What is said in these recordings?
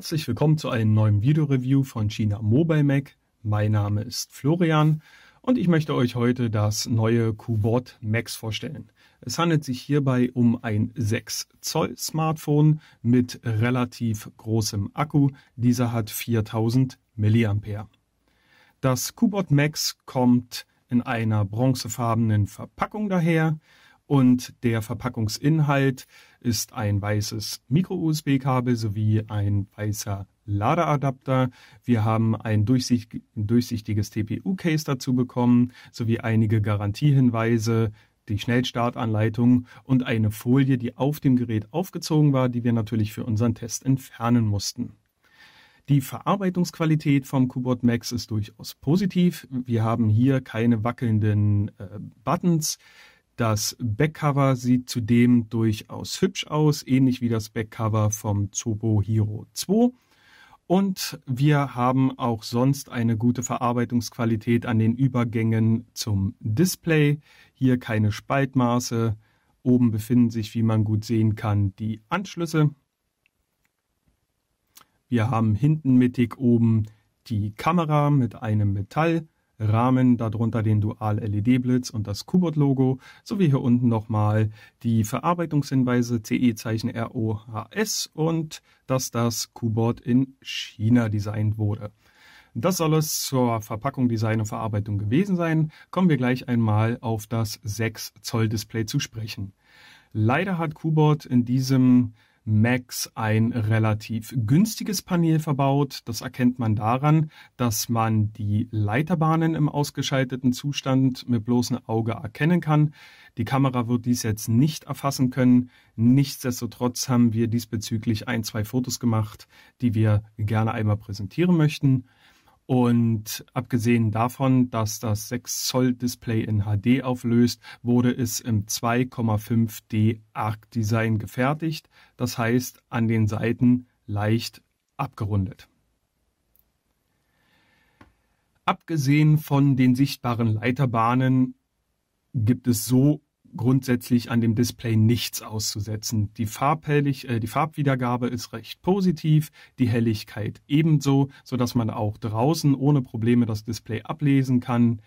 Herzlich willkommen zu einem neuen Video-Review von China Mobile Mac. Mein Name ist Florian und ich möchte euch heute das neue Qbot Max vorstellen. Es handelt sich hierbei um ein 6 Zoll Smartphone mit relativ großem Akku. Dieser hat 4000 mAh. Das Qbot Max kommt in einer bronzefarbenen Verpackung daher und der Verpackungsinhalt ist ein weißes Micro-USB-Kabel sowie ein weißer Ladeadapter. Wir haben ein durchsichtiges TPU-Case dazu bekommen sowie einige Garantiehinweise, die Schnellstartanleitung und eine Folie, die auf dem Gerät aufgezogen war, die wir natürlich für unseren Test entfernen mussten. Die Verarbeitungsqualität vom Kubot Max ist durchaus positiv. Wir haben hier keine wackelnden äh, Buttons. Das Backcover sieht zudem durchaus hübsch aus, ähnlich wie das Backcover vom Zobo Hero 2. Und wir haben auch sonst eine gute Verarbeitungsqualität an den Übergängen zum Display. Hier keine Spaltmaße. Oben befinden sich, wie man gut sehen kann, die Anschlüsse. Wir haben hinten mittig oben die Kamera mit einem Metall. Rahmen, darunter den Dual-LED-Blitz und das Kubot-Logo, sowie hier unten nochmal die Verarbeitungshinweise CE-Zeichen ROHS und dass das Kubot in China designt wurde. Das soll es zur Verpackung, Design und Verarbeitung gewesen sein. Kommen wir gleich einmal auf das 6 Zoll Display zu sprechen. Leider hat Kubot in diesem Max ein relativ günstiges Panel verbaut. Das erkennt man daran, dass man die Leiterbahnen im ausgeschalteten Zustand mit bloßem Auge erkennen kann. Die Kamera wird dies jetzt nicht erfassen können. Nichtsdestotrotz haben wir diesbezüglich ein, zwei Fotos gemacht, die wir gerne einmal präsentieren möchten. Und abgesehen davon, dass das 6 Zoll Display in HD auflöst, wurde es im 2,5D Arc Design gefertigt. Das heißt, an den Seiten leicht abgerundet. Abgesehen von den sichtbaren Leiterbahnen gibt es so grundsätzlich an dem Display nichts auszusetzen. Die, Farbhellig, äh, die Farbwiedergabe ist recht positiv, die Helligkeit ebenso, sodass man auch draußen ohne Probleme das Display ablesen kann.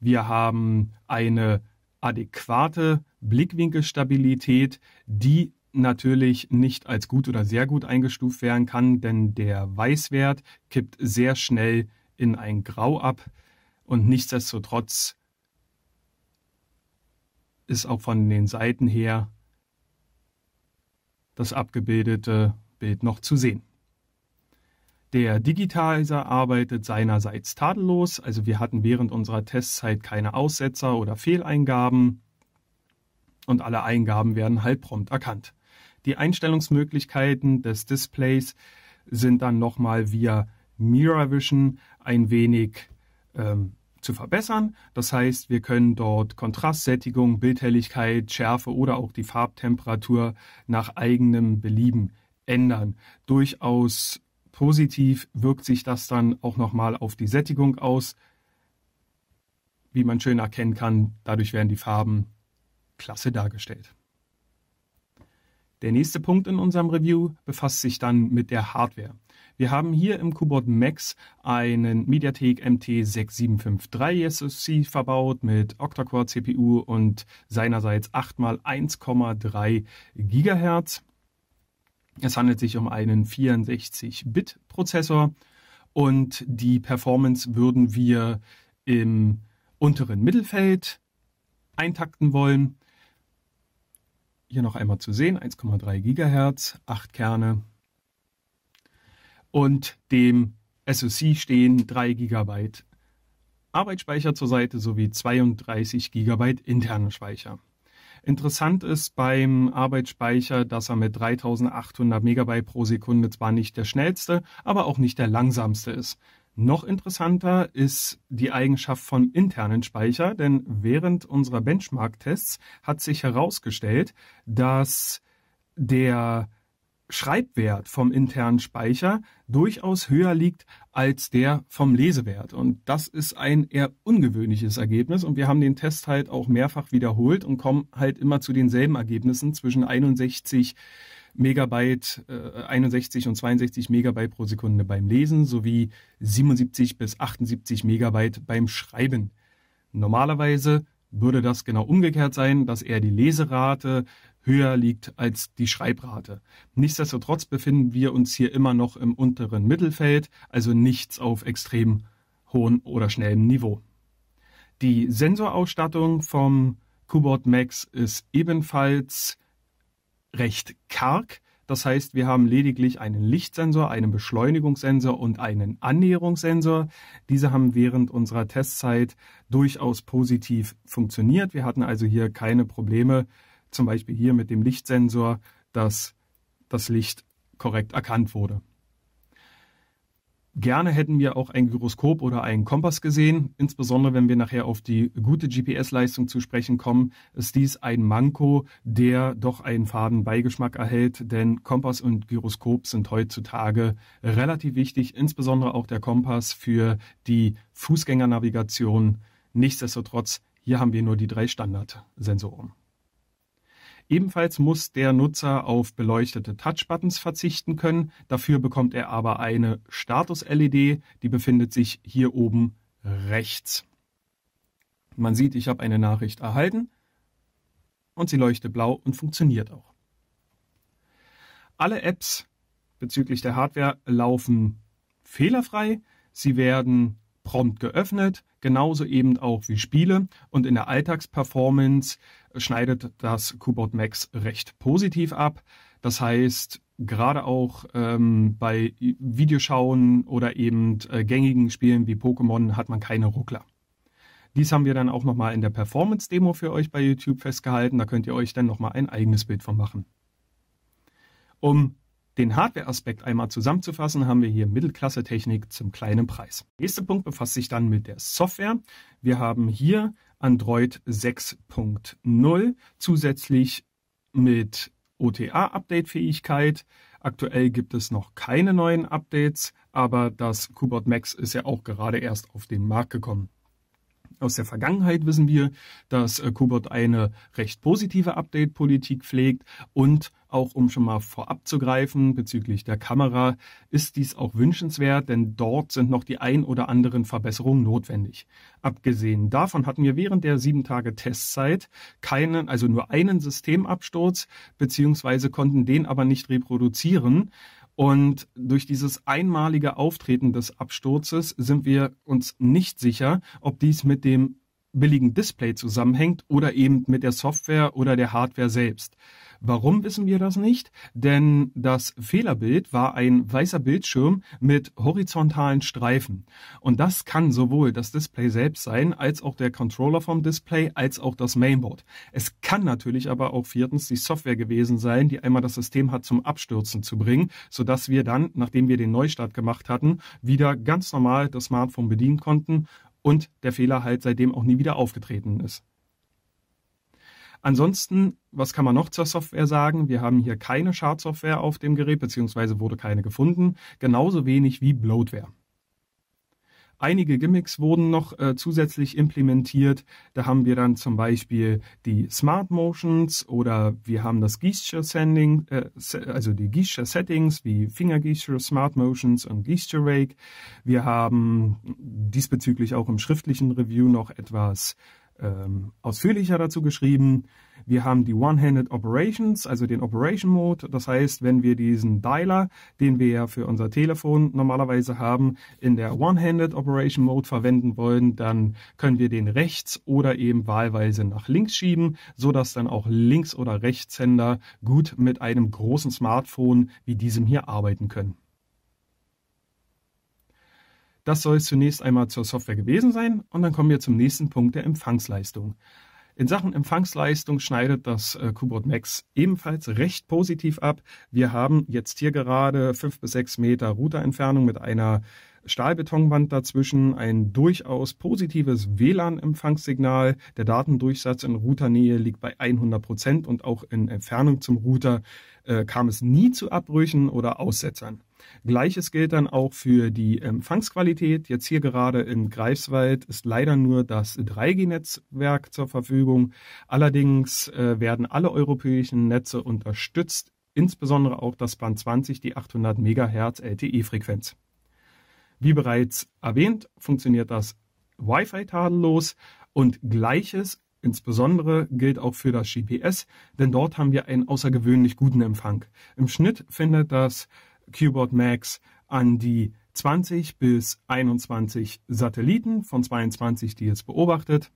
Wir haben eine adäquate Blickwinkelstabilität, die natürlich nicht als gut oder sehr gut eingestuft werden kann, denn der Weißwert kippt sehr schnell in ein Grau ab und nichtsdestotrotz ist auch von den Seiten her das abgebildete Bild noch zu sehen. Der Digitalizer arbeitet seinerseits tadellos, also wir hatten während unserer Testzeit keine Aussetzer oder Fehleingaben und alle Eingaben werden halt prompt erkannt. Die Einstellungsmöglichkeiten des Displays sind dann nochmal via Mirror Vision ein wenig ähm, zu verbessern. Das heißt, wir können dort Kontrastsättigung, Bildhelligkeit, Schärfe oder auch die Farbtemperatur nach eigenem Belieben ändern. Durchaus positiv wirkt sich das dann auch nochmal auf die Sättigung aus. Wie man schön erkennen kann, dadurch werden die Farben klasse dargestellt. Der nächste Punkt in unserem Review befasst sich dann mit der Hardware. Wir haben hier im Kubot Max einen Mediatek MT6753 SoC verbaut mit Octa-Core CPU und seinerseits 8x1,3 GHz. Es handelt sich um einen 64-Bit-Prozessor und die Performance würden wir im unteren Mittelfeld eintakten wollen. Hier noch einmal zu sehen, 1,3 GHz, 8 Kerne, und dem SoC stehen 3 GB Arbeitsspeicher zur Seite sowie 32 GB interner Speicher. Interessant ist beim Arbeitsspeicher, dass er mit 3800 MB pro Sekunde zwar nicht der schnellste, aber auch nicht der langsamste ist. Noch interessanter ist die Eigenschaft vom internen Speicher, denn während unserer Benchmark-Tests hat sich herausgestellt, dass der Schreibwert vom internen Speicher durchaus höher liegt als der vom Lesewert. Und das ist ein eher ungewöhnliches Ergebnis. Und wir haben den Test halt auch mehrfach wiederholt und kommen halt immer zu denselben Ergebnissen zwischen 61 Megabyte, äh, 61 und 62 Megabyte pro Sekunde beim Lesen sowie 77 bis 78 Megabyte beim Schreiben. Normalerweise würde das genau umgekehrt sein, dass eher die Leserate höher liegt als die Schreibrate. Nichtsdestotrotz befinden wir uns hier immer noch im unteren Mittelfeld, also nichts auf extrem hohem oder schnellem Niveau. Die Sensorausstattung vom Keyboard Max ist ebenfalls recht karg. Das heißt, wir haben lediglich einen Lichtsensor, einen Beschleunigungssensor und einen Annäherungssensor. Diese haben während unserer Testzeit durchaus positiv funktioniert. Wir hatten also hier keine Probleme zum Beispiel hier mit dem Lichtsensor, dass das Licht korrekt erkannt wurde. Gerne hätten wir auch ein Gyroskop oder einen Kompass gesehen. Insbesondere wenn wir nachher auf die gute GPS-Leistung zu sprechen kommen, ist dies ein Manko, der doch einen faden Beigeschmack erhält, denn Kompass und Gyroskop sind heutzutage relativ wichtig, insbesondere auch der Kompass für die Fußgängernavigation. Nichtsdestotrotz, hier haben wir nur die drei Standardsensoren. Ebenfalls muss der Nutzer auf beleuchtete Touchbuttons verzichten können. Dafür bekommt er aber eine Status-LED, die befindet sich hier oben rechts. Man sieht, ich habe eine Nachricht erhalten und sie leuchtet blau und funktioniert auch. Alle Apps bezüglich der Hardware laufen fehlerfrei. Sie werden prompt geöffnet, genauso eben auch wie Spiele. Und in der Alltagsperformance äh, schneidet das Kubot Max recht positiv ab. Das heißt, gerade auch ähm, bei Videoschauen oder eben äh, gängigen Spielen wie Pokémon hat man keine Ruckler. Dies haben wir dann auch nochmal in der Performance-Demo für euch bei YouTube festgehalten. Da könnt ihr euch dann nochmal ein eigenes Bild von machen. Um den Hardware-Aspekt einmal zusammenzufassen, haben wir hier Mittelklasse-Technik zum kleinen Preis. Der nächste Punkt befasst sich dann mit der Software. Wir haben hier Android 6.0 zusätzlich mit OTA-Update-Fähigkeit. Aktuell gibt es noch keine neuen Updates, aber das Kubot Max ist ja auch gerade erst auf den Markt gekommen. Aus der Vergangenheit wissen wir, dass äh, Kubot eine recht positive Update-Politik pflegt und auch um schon mal vorab zu greifen bezüglich der Kamera, ist dies auch wünschenswert, denn dort sind noch die ein oder anderen Verbesserungen notwendig. Abgesehen davon hatten wir während der sieben Tage Testzeit keinen, also nur einen Systemabsturz, beziehungsweise konnten den aber nicht reproduzieren. Und durch dieses einmalige Auftreten des Absturzes sind wir uns nicht sicher, ob dies mit dem billigen Display zusammenhängt oder eben mit der Software oder der Hardware selbst. Warum wissen wir das nicht? Denn das Fehlerbild war ein weißer Bildschirm mit horizontalen Streifen. Und das kann sowohl das Display selbst sein, als auch der Controller vom Display, als auch das Mainboard. Es kann natürlich aber auch viertens die Software gewesen sein, die einmal das System hat zum Abstürzen zu bringen, sodass wir dann, nachdem wir den Neustart gemacht hatten, wieder ganz normal das Smartphone bedienen konnten und der Fehler halt seitdem auch nie wieder aufgetreten ist. Ansonsten, was kann man noch zur Software sagen? Wir haben hier keine Schadsoftware auf dem Gerät, beziehungsweise wurde keine gefunden, genauso wenig wie Bloatware. Einige Gimmicks wurden noch äh, zusätzlich implementiert. Da haben wir dann zum Beispiel die Smart Motions oder wir haben das Gesture Sending, äh, also die Gesture Settings wie Finger Gesture, Smart Motions und Gesture Rake. Wir haben diesbezüglich auch im schriftlichen Review noch etwas ähm, ausführlicher dazu geschrieben. Wir haben die One-Handed Operations, also den Operation Mode. Das heißt, wenn wir diesen Dialer, den wir ja für unser Telefon normalerweise haben, in der One-Handed Operation Mode verwenden wollen, dann können wir den rechts oder eben wahlweise nach links schieben, sodass dann auch Links- oder Rechtshänder gut mit einem großen Smartphone wie diesem hier arbeiten können. Das soll es zunächst einmal zur Software gewesen sein und dann kommen wir zum nächsten Punkt der Empfangsleistung. In Sachen Empfangsleistung schneidet das Q-Boot äh, Max ebenfalls recht positiv ab. Wir haben jetzt hier gerade fünf bis sechs Meter Routerentfernung mit einer Stahlbetonwand dazwischen, ein durchaus positives WLAN-Empfangssignal. Der Datendurchsatz in Routernähe liegt bei 100 Prozent und auch in Entfernung zum Router äh, kam es nie zu Abbrüchen oder Aussetzern. Gleiches gilt dann auch für die Empfangsqualität. Jetzt hier gerade in Greifswald ist leider nur das 3G-Netzwerk zur Verfügung. Allerdings äh, werden alle europäischen Netze unterstützt, insbesondere auch das Band 20, die 800 MHz LTE-Frequenz. Wie bereits erwähnt, funktioniert das Wi-Fi tadellos und gleiches Insbesondere gilt auch für das GPS, denn dort haben wir einen außergewöhnlich guten Empfang. Im Schnitt findet das Cubot Max an die 20 bis 21 Satelliten von 22, die es beobachtet.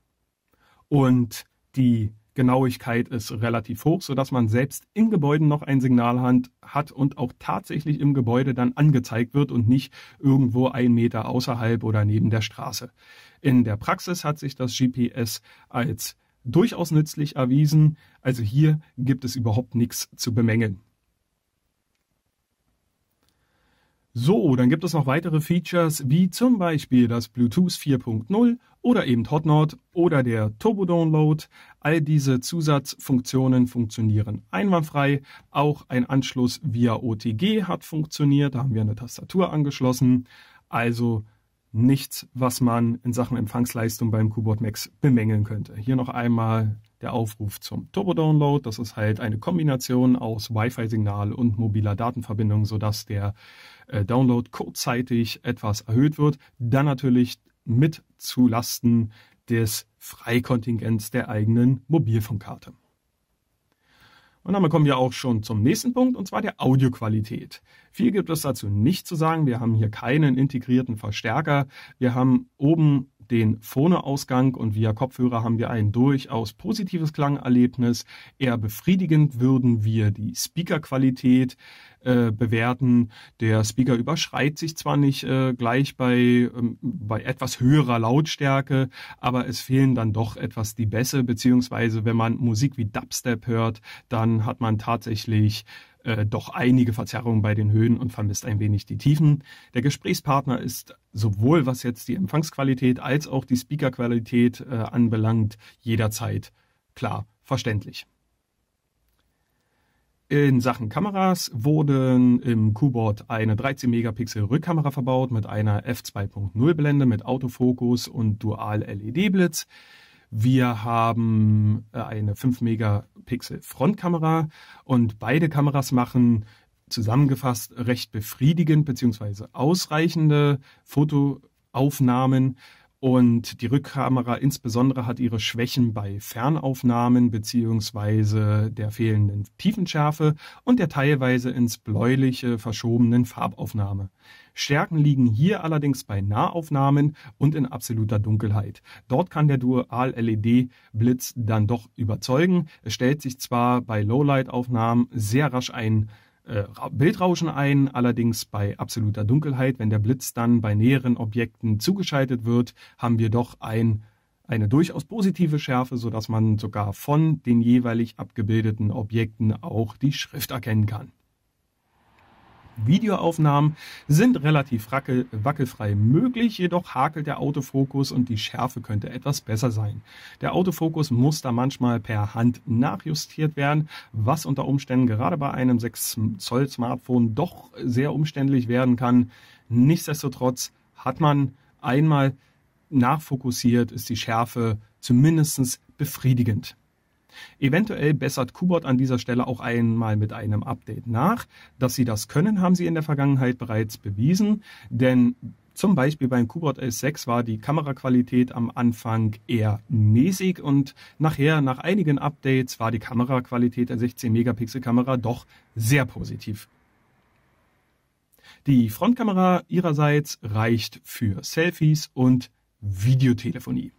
Und die Genauigkeit ist relativ hoch, sodass man selbst in Gebäuden noch ein Signal hat und auch tatsächlich im Gebäude dann angezeigt wird und nicht irgendwo einen Meter außerhalb oder neben der Straße. In der Praxis hat sich das GPS als durchaus nützlich erwiesen. Also hier gibt es überhaupt nichts zu bemängeln. So, dann gibt es noch weitere Features wie zum Beispiel das Bluetooth 4.0 oder eben Hotnot oder der Turbo Download. All diese Zusatzfunktionen funktionieren einwandfrei. Auch ein Anschluss via OTG hat funktioniert. Da haben wir eine Tastatur angeschlossen. Also nichts, was man in Sachen Empfangsleistung beim Keyboard Max bemängeln könnte. Hier noch einmal der Aufruf zum Turbo Download. Das ist halt eine Kombination aus Wi-Fi-Signal und mobiler Datenverbindung, sodass der äh, Download kurzzeitig etwas erhöht wird, dann natürlich mit zulasten des Freikontingents der eigenen Mobilfunkkarte. Und damit kommen wir auch schon zum nächsten Punkt, und zwar der Audioqualität. Viel gibt es dazu nicht zu sagen. Wir haben hier keinen integrierten Verstärker. Wir haben oben den Phoneausgang und via Kopfhörer haben wir ein durchaus positives Klangerlebnis. Eher befriedigend würden wir die Speakerqualität äh, bewerten. Der Speaker überschreit sich zwar nicht äh, gleich bei, ähm, bei etwas höherer Lautstärke, aber es fehlen dann doch etwas die Bässe, beziehungsweise wenn man Musik wie Dubstep hört, dann hat man tatsächlich äh, doch einige Verzerrungen bei den Höhen und vermisst ein wenig die Tiefen. Der Gesprächspartner ist sowohl was jetzt die Empfangsqualität als auch die Speakerqualität äh, anbelangt jederzeit klar verständlich. In Sachen Kameras wurden im Q-Board eine 13 Megapixel Rückkamera verbaut mit einer f2.0 Blende mit Autofokus und Dual LED Blitz. Wir haben äh, eine 5 Megapixel Frontkamera und beide Kameras machen zusammengefasst recht befriedigend bzw. ausreichende Fotoaufnahmen. Und die Rückkamera insbesondere hat ihre Schwächen bei Fernaufnahmen beziehungsweise der fehlenden Tiefenschärfe und der teilweise ins bläuliche verschobenen Farbaufnahme. Stärken liegen hier allerdings bei Nahaufnahmen und in absoluter Dunkelheit. Dort kann der Dual-LED-Blitz dann doch überzeugen. Es stellt sich zwar bei Lowlight-Aufnahmen sehr rasch ein äh, Bildrauschen ein, allerdings bei absoluter Dunkelheit. Wenn der Blitz dann bei näheren Objekten zugeschaltet wird, haben wir doch ein, eine durchaus positive Schärfe, sodass man sogar von den jeweilig abgebildeten Objekten auch die Schrift erkennen kann. Videoaufnahmen sind relativ wackel, wackelfrei möglich, jedoch hakelt der Autofokus und die Schärfe könnte etwas besser sein. Der Autofokus muss da manchmal per Hand nachjustiert werden, was unter Umständen gerade bei einem 6 Zoll Smartphone doch sehr umständlich werden kann. Nichtsdestotrotz hat man einmal nachfokussiert, ist die Schärfe zumindest befriedigend. Eventuell bessert Kubot an dieser Stelle auch einmal mit einem Update nach. Dass sie das können, haben sie in der Vergangenheit bereits bewiesen, denn zum Beispiel beim Kubot S6 war die Kameraqualität am Anfang eher mäßig und nachher, nach einigen Updates, war die Kameraqualität der 16-Megapixel-Kamera doch sehr positiv. Die Frontkamera ihrerseits reicht für Selfies und Videotelefonie.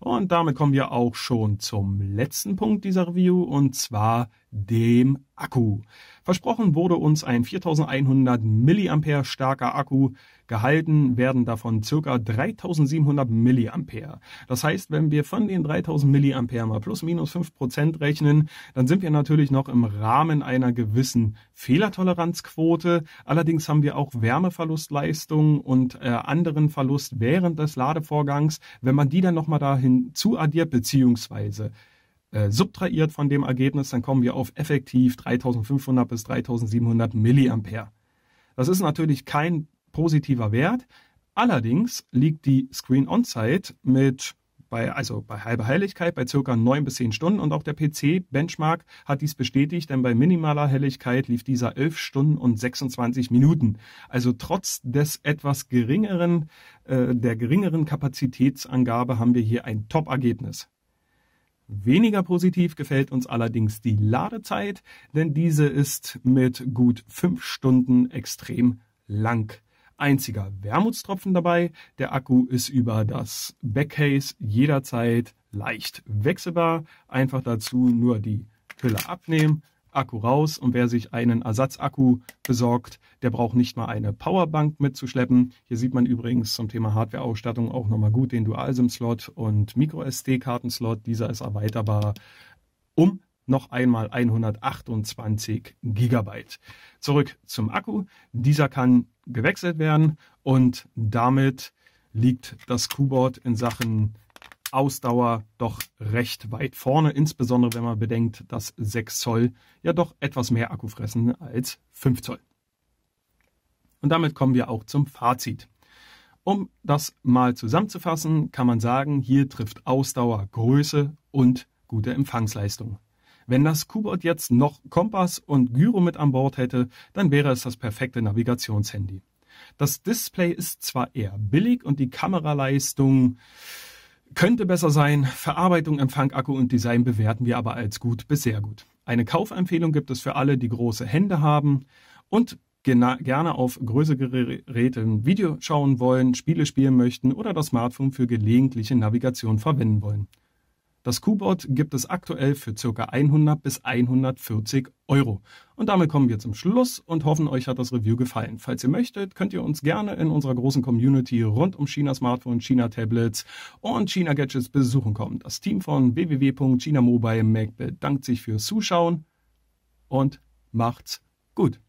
Und damit kommen wir auch schon zum letzten Punkt dieser Review und zwar dem Akku. Versprochen wurde uns ein 4100 mA starker Akku. Gehalten werden davon circa 3700 mA. Das heißt, wenn wir von den 3000 mA mal plus minus 5% rechnen, dann sind wir natürlich noch im Rahmen einer gewissen Fehlertoleranzquote. Allerdings haben wir auch Wärmeverlustleistung und äh, anderen Verlust während des Ladevorgangs. Wenn man die dann nochmal dahin zuaddiert, beziehungsweise äh, subtrahiert von dem Ergebnis, dann kommen wir auf effektiv 3500 bis 3700 Milliampere. Das ist natürlich kein positiver Wert. Allerdings liegt die Screen-On-Zeit mit bei, also bei halber Helligkeit bei circa 9 bis 10 Stunden und auch der PC-Benchmark hat dies bestätigt, denn bei minimaler Helligkeit lief dieser 11 Stunden und 26 Minuten. Also trotz des etwas geringeren, äh, der geringeren Kapazitätsangabe haben wir hier ein Top-Ergebnis. Weniger positiv gefällt uns allerdings die Ladezeit, denn diese ist mit gut fünf Stunden extrem lang. Einziger Wermutstropfen dabei, der Akku ist über das Backcase jederzeit leicht wechselbar. Einfach dazu nur die Hülle abnehmen, Akku raus und wer sich einen Ersatzakku besorgt, der braucht nicht mal eine Powerbank mitzuschleppen. Hier sieht man übrigens zum Thema Hardwareausstattung auch nochmal gut den Dual-SIM-Slot und Micro-SD-Karten-Slot. Dieser ist erweiterbar um noch einmal 128 GB. Zurück zum Akku. Dieser kann gewechselt werden und damit liegt das Q-Board in Sachen Ausdauer doch recht weit vorne, insbesondere wenn man bedenkt, dass 6 Zoll ja doch etwas mehr Akku fressen als 5 Zoll. Und damit kommen wir auch zum Fazit. Um das mal zusammenzufassen, kann man sagen, hier trifft Ausdauer Größe und gute Empfangsleistung. Wenn das Kubot jetzt noch Kompass und Gyro mit an Bord hätte, dann wäre es das perfekte Navigationshandy. Das Display ist zwar eher billig und die Kameraleistung könnte besser sein. Verarbeitung, Empfang, Akku und Design bewerten wir aber als gut bis sehr gut. Eine Kaufempfehlung gibt es für alle, die große Hände haben und gerne auf größere Geräte ein Video schauen wollen, Spiele spielen möchten oder das Smartphone für gelegentliche Navigation verwenden wollen. Das Q-Board gibt es aktuell für ca. 100 bis 140 Euro. Und damit kommen wir zum Schluss und hoffen, euch hat das Review gefallen. Falls ihr möchtet, könnt ihr uns gerne in unserer großen Community rund um china smartphones China-Tablets und China-Gadgets besuchen kommen. Das Team von www.chinamobile.mac bedankt sich fürs Zuschauen und macht's gut.